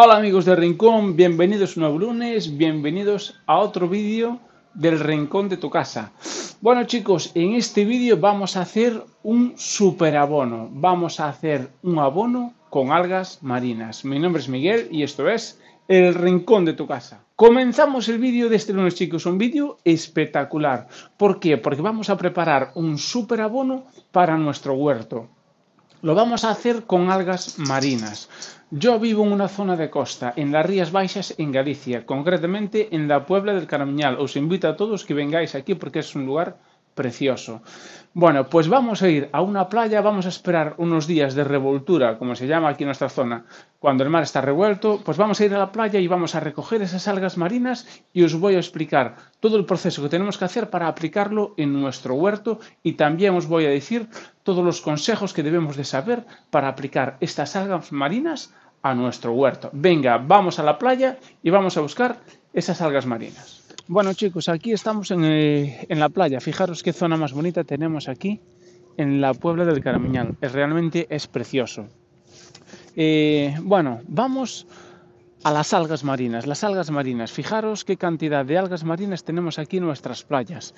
Hola amigos de Rincón, bienvenidos un nuevo lunes, bienvenidos a otro vídeo del Rincón de tu casa. Bueno chicos, en este vídeo vamos a hacer un super abono, vamos a hacer un abono con algas marinas. Mi nombre es Miguel y esto es El Rincón de tu casa. Comenzamos el vídeo de este lunes chicos, un vídeo espectacular. ¿Por qué? Porque vamos a preparar un super abono para nuestro huerto. Lo vamos a hacer con algas marinas. Yo vivo en una zona de costa, en las Rías Baixas, en Galicia, concretamente en la Puebla del Caramiñal. Os invito a todos que vengáis aquí porque es un lugar precioso. Bueno, pues vamos a ir a una playa, vamos a esperar unos días de revoltura, como se llama aquí en nuestra zona, cuando el mar está revuelto, pues vamos a ir a la playa y vamos a recoger esas algas marinas y os voy a explicar todo el proceso que tenemos que hacer para aplicarlo en nuestro huerto y también os voy a decir todos los consejos que debemos de saber para aplicar estas algas marinas a nuestro huerto. Venga, vamos a la playa y vamos a buscar esas algas marinas. Bueno chicos, aquí estamos eh, en, la playa. Fijaros qué zona más bonita tenemos aquí en la Puebla del Caramiñal. Es, realmente es precioso. Eh, bueno, vamos a las algas marinas. Las algas marinas. Fijaros qué cantidad de algas marinas tenemos aquí en nuestras playas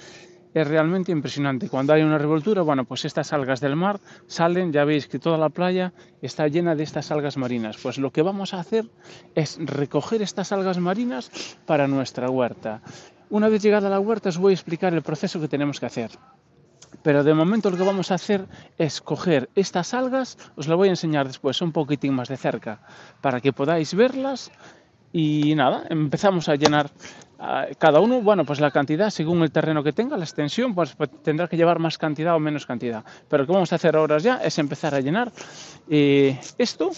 es realmente impresionante. Cuando hay una revoltura, bueno, pues estas algas del mar salen, ya veis que toda la playa está llena de estas algas marinas. Pues lo que vamos a hacer es recoger estas algas marinas para nuestra huerta. Una vez llegada a la huerta os voy a explicar el proceso que tenemos que hacer. Pero de momento lo que vamos a hacer es coger estas algas, os las voy a enseñar después un poquitín más de cerca, para que podáis verlas y nada, empezamos a llenar cada uno, bueno, pues la cantidad, según el terreno que tenga, la extensión, pues, pues, tendrá que llevar más cantidad o menos cantidad. Pero lo que vamos a hacer ahora ya es empezar a llenar eh, esto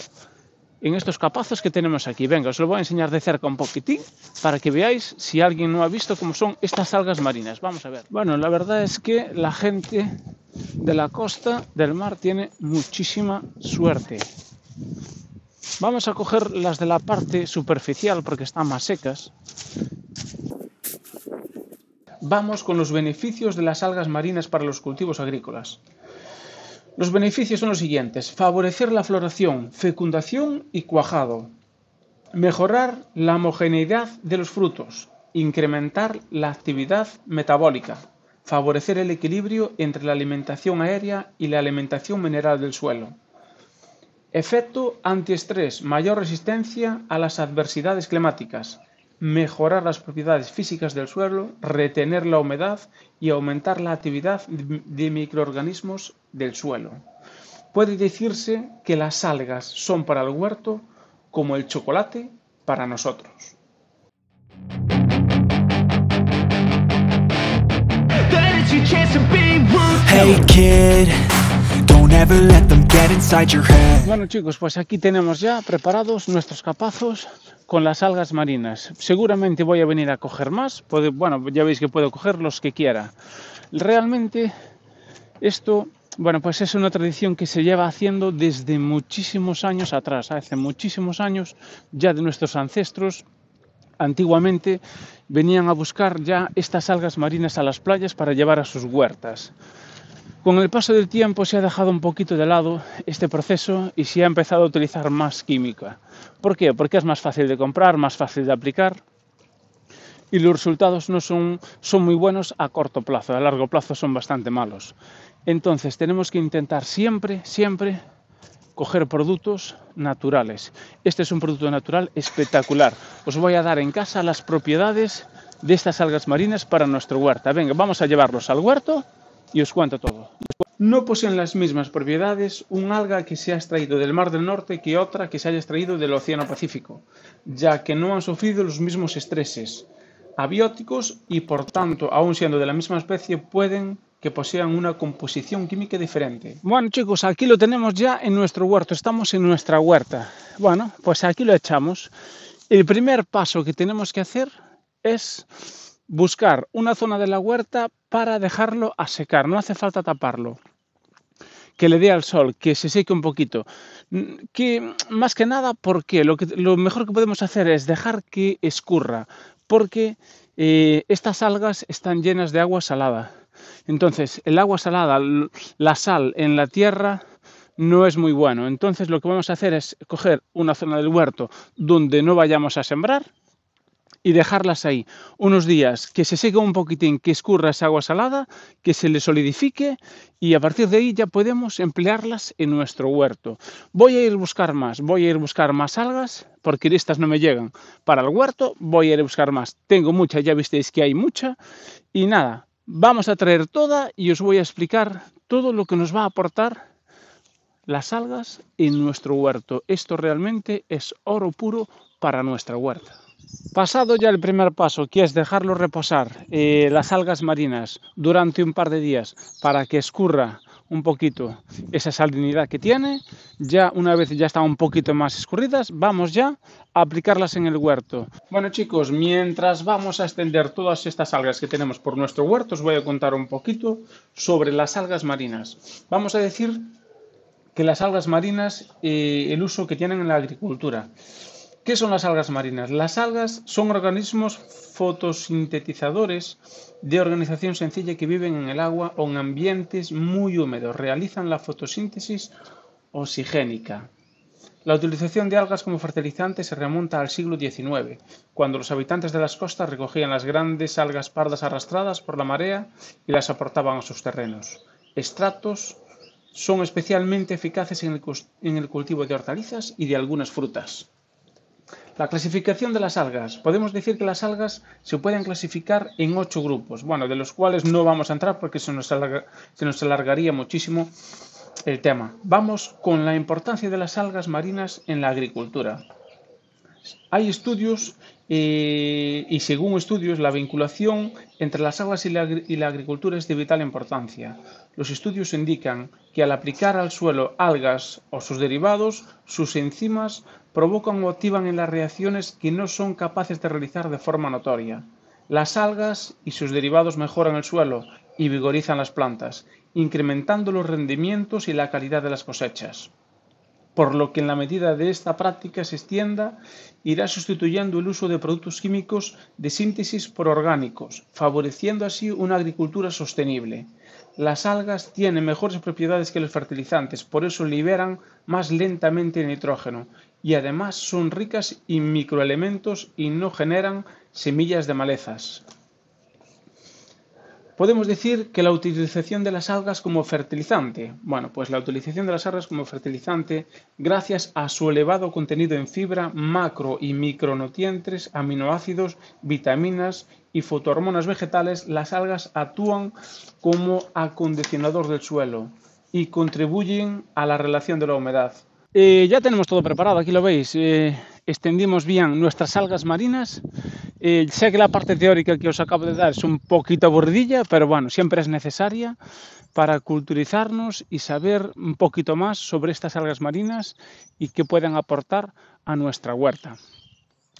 en estos capazos que tenemos aquí. Venga, os lo voy a enseñar de cerca un poquitín para que veáis si alguien no ha visto cómo son estas algas marinas. Vamos a ver. Bueno, la verdad es que la gente de la costa del mar tiene muchísima suerte. Vamos a coger las de la parte superficial porque están más secas. Vamos con los beneficios de las algas marinas para los cultivos agrícolas. Los beneficios son los siguientes. Favorecer la floración, fecundación y cuajado. Mejorar la homogeneidad de los frutos. Incrementar la actividad metabólica. Favorecer el equilibrio entre la alimentación aérea y la alimentación mineral del suelo Efecto antiestrés, mayor resistencia a las adversidades climáticas, mejorar las propiedades físicas del suelo, retener la humedad y aumentar la actividad de microorganismos del suelo. Puede decirse que las algas son para el huerto como el chocolate para nosotros. Bueno chicos, pues aquí tenemos ya preparados nuestros capazos con las algas marinas. Seguramente voy a venir a coger más, bueno, ya veis que puedo coger los que quiera. Realmente esto, bueno, pues es una tradición que se lleva haciendo desde muchísimos años atrás, hace muchísimos años ya de nuestros ancestros antiguamente venían a buscar ya estas algas marinas a las playas para llevar a sus huertas. Con el paso del tiempo se ha dejado un poquito de lado este proceso y se ha empezado a utilizar más química. ¿Por qué? Porque es más fácil de comprar, más fácil de aplicar y los resultados no son, son muy buenos a corto plazo, a largo plazo son bastante malos. Entonces tenemos que intentar siempre, siempre coger productos naturales. Este es un producto natural espectacular. Os voy a dar en casa las propiedades de estas algas marinas para nuestro huerto. Venga, vamos a llevarlos al huerto y os cuento todo. No poseen las mismas propiedades un alga que se ha extraído del Mar del Norte que otra que se haya extraído del Océano Pacífico, ya que no han sufrido los mismos estreses abióticos y por tanto, aun siendo de la misma especie, pueden que posean una composición química diferente. Bueno chicos, aquí lo tenemos ya en nuestro huerto, estamos en nuestra huerta. Bueno, pues aquí lo echamos. El primer paso que tenemos que hacer es buscar una zona de la huerta para dejarlo a secar, no hace falta taparlo. Que le dé al sol, que se seque un poquito. Mm, que más que nada, porque Lo, lo mejor que podemos hacer es dejar que escurra, porque eh, estas algas están llenas de agua salada. Entonces, el agua salada, la sal en la tierra no es muy bueno. Entonces, lo que vamos a hacer es coger una zona del huerto donde no vayamos a sembrar y dejarlas ahí unos días, que se seque un poquitín, que escurra esa agua salada, que se le solidifique y a partir de ahí ya podemos emplearlas en nuestro huerto. Voy a ir a buscar más, voy a ir a buscar más algas porque estas no me llegan. Para el huerto voy a ir a buscar más. Tengo muchas, ya visteis que hay mucha y nada, vamos a traer toda y os voy a explicar todo lo que nos va a aportar las algas en nuestro huerto. Esto realmente es oro puro para nuestra huerta. Pasado ya el primer paso, que es dejarlo reposar eh, las algas marinas durante un par de días para que escurra un poquito esa salinidad que tiene, ya una vez ya están un poquito más escurridas, vamos ya a aplicarlas en el huerto. Bueno chicos, mientras vamos a extender todas estas algas que tenemos por nuestro huerto, os voy a contar un poquito sobre las algas marinas. Vamos a decir que las algas marinas, eh, el uso que tienen en la agricultura. ¿Qué son las algas marinas? Las algas son organismos fotosintetizadores de organización sencilla que viven en el agua o en ambientes muy húmedos. Realizan la fotosíntesis oxigénica. La utilización de algas como fertilizante se remonta al siglo XIX, cuando los habitantes de las costas recogían las grandes algas pardas arrastradas por la marea y las aportaban a sus terrenos. Estratos son especialmente eficaces en el cultivo de hortalizas y de algunas frutas. La clasificación de las algas. Podemos decir que las algas se pueden clasificar en ocho grupos, bueno, de los cuales no vamos a entrar porque se nos, nos alargaría muchísimo el tema. Vamos con la importancia de las algas marinas en la agricultura. Hay estudios eh, y según estudios la vinculación entre las algas y la agricultura es de vital importancia los estudios indican que al aplicar al suelo algas o sus derivados, sus enzimas provocan o activan en las reacciones que no son capaces de realizar de forma notoria. Las algas y sus derivados mejoran el suelo y vigorizan las plantas, incrementando los rendimientos y la calidad de las cosechas. Por lo que en la medida de esta práctica se extienda, irá sustituyendo el uso de productos químicos de síntesis por orgánicos, favoreciendo así una agricultura sostenible. Las algas tienen mejores propiedades que los fertilizantes, por eso liberan más lentamente nitrógeno y además son ricas en microelementos y no generan semillas de malezas. Podemos decir que la utilización de las algas como fertilizante. Bueno, pues la utilización de las algas como fertilizante, gracias a su elevado contenido en fibra, macro y micronutrientes, aminoácidos, vitaminas y fotohormonas vegetales, las algas actúan como acondicionador del suelo y contribuyen a la relación de la humedad. Eh, ya tenemos todo preparado, aquí lo veis. Eh, extendimos bien nuestras algas marinas sé que la parte teórica que os acabo de dar es un poquito aburridilla, pero bueno, siempre es necesaria para culturizarnos y saber un poquito más sobre estas algas marinas y qué pueden aportar a nuestra huerta.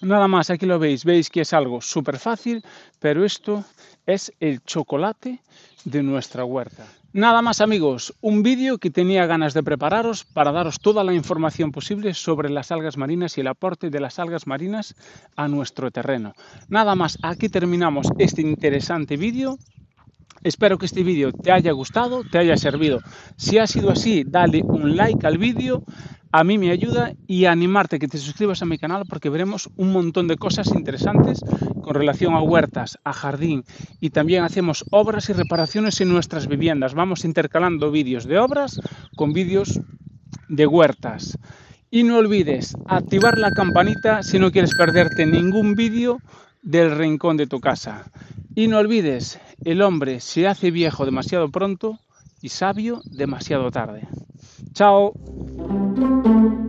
Nada más, aquí lo veis, veis que es algo súper fácil, pero esto es el chocolate de nuestra huerta. Nada más amigos, un vídeo que tenía ganas de prepararos para daros toda la información posible sobre las algas marinas y el aporte de las algas marinas a nuestro terreno. Nada más, aquí terminamos este interesante vídeo. Espero que este vídeo te haya gustado, te haya servido. Si ha sido así, dale un like al vídeo a mí me ayuda y a animarte que te suscribas a mi canal porque veremos un montón de cosas interesantes con relación a huertas, a jardín y también hacemos obras y reparaciones en nuestras viviendas. Vamos intercalando vídeos de obras con vídeos de huertas. Y no olvides activar la campanita si no quieres perderte ningún vídeo del rincón de tu casa. Y no olvides, el hombre se hace viejo demasiado pronto y sabio demasiado tarde. Chao. Thank you.